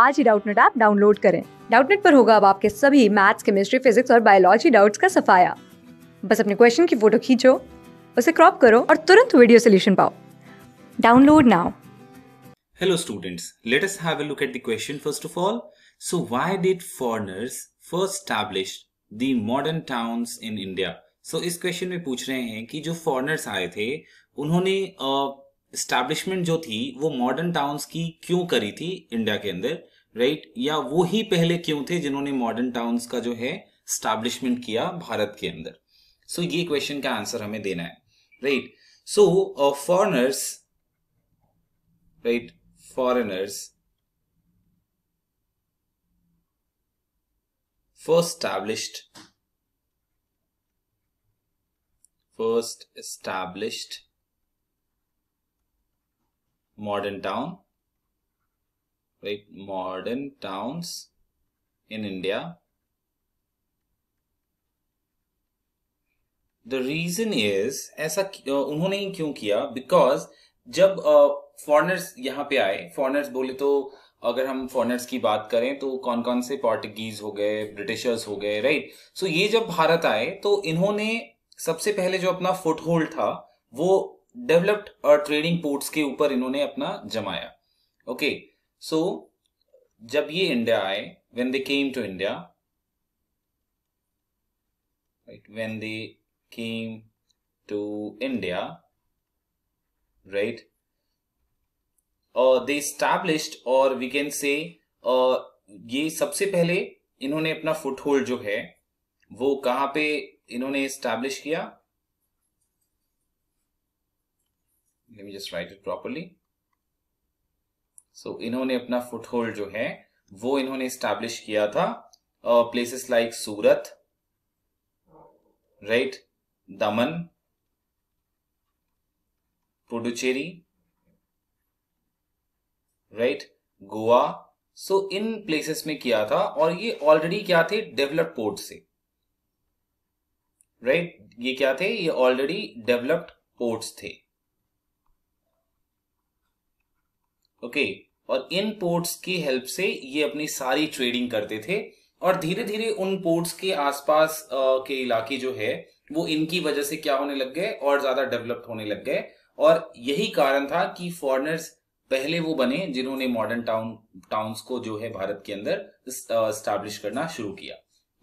आज ही Doubtnut app download करें डाउटनेट पर होगा अब आपके सभी मैथ्स केमिस्ट्री फिजिक्स और बायोलॉजी डाउट्स का सफाया बस अपने क्वेश्चन की फोटो खींचो उसे क्रॉप करो और तुरंत वीडियो सोल्यूशन पाओ download now hello students let us have a look at the question first of all so why did foreigners first establish the modern towns in India so इस question में पूछ रहे हैं कि जो फॉरेनर्स आए थे उन्होंने uh, स्टैब्लिशमेंट जो थी वो मॉडर्न टाउन्स की क्यों करी थी इंडिया के अंदर राइट या वो ही पहले क्यों थे जिन्होंने मॉडर्न टाउन्स का जो है स्टैब्लिशमेंट किया भारत के अंदर सो so, ये क्वेश्चन का आंसर हमें देना है right so foreigners right foreigners first established first established modern town, right? Modern towns in India. The reason is ऐसा उन्होंने ही क्यों किया बिकॉज जब फॉरनर्स uh, यहाँ पे आए फॉरनर्स बोले तो अगर हम फॉरनर्स की बात करें तो कौन कौन से पोर्टुगीज हो गए ब्रिटिशर्स हो गए राइट सो so, ये जब भारत आए तो इन्होंने सबसे पहले जो अपना फुटहोल्ड था वो डेवलप्ड और ट्रेडिंग पोर्ट्स के ऊपर इन्होंने अपना जमाया ओके सो जब ये इंडिया आए when they came to India right when they came to India right they established और वी कैन से ये सबसे पहले इन्होंने अपना फुटहोल्ड जो है वो कहां पे इन्होंने स्टैब्लिश किया let me just write it properly so इन्होंने अपना फुटहोल्ड जो है वो इन्होंने establish किया था places like सूरत right दमन पुडुचेरी right गोवा so इन places में किया था और ये already क्या थे developed पोर्ट से राइट right? ये क्या थे ये ऑलरेडी डेवलप्ड पोर्ट्स थे ओके और इन पोर्ट्स की हेल्प से ये अपनी सारी ट्रेडिंग करते थे और धीरे धीरे उन पोर्ट्स के आसपास के इलाके जो है वो इनकी वजह से क्या होने लग गए और ज्यादा डेवलप्ड होने लग गए और यही कारण था कि फॉरनर्स पहले वो बने जिन्होंने मॉडर्न टाउन टाउन्स को जो है भारत के अंदर स्टैब्लिश करना शुरू किया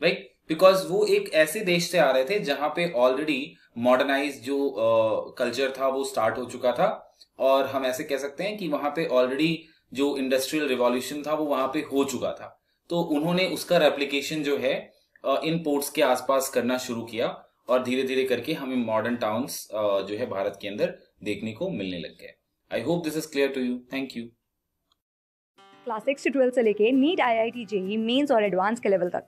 राइट बिकॉज वो एक ऐसे देश से आ रहे थे जहां पे ऑलरेडी मॉडर्नाइज जो कल्चर uh, था वो स्टार्ट हो चुका था और हम ऐसे कह सकते हैं कि वहां पे ऑलरेडी जो इंडस्ट्रियल रिवॉल्यूशन था वो वहां पे हो चुका था तो उन्होंने उसका रेप्लीकेशन जो है इन पोर्ट्स के आसपास करना शुरू किया और धीरे धीरे करके हमें मॉडर्न टाउन्स जो है भारत के अंदर देखने को मिलने लग गए I hope this is clear to you thank you class six से लेके NEET I I T JEE mains और एडवांस के लेवल तक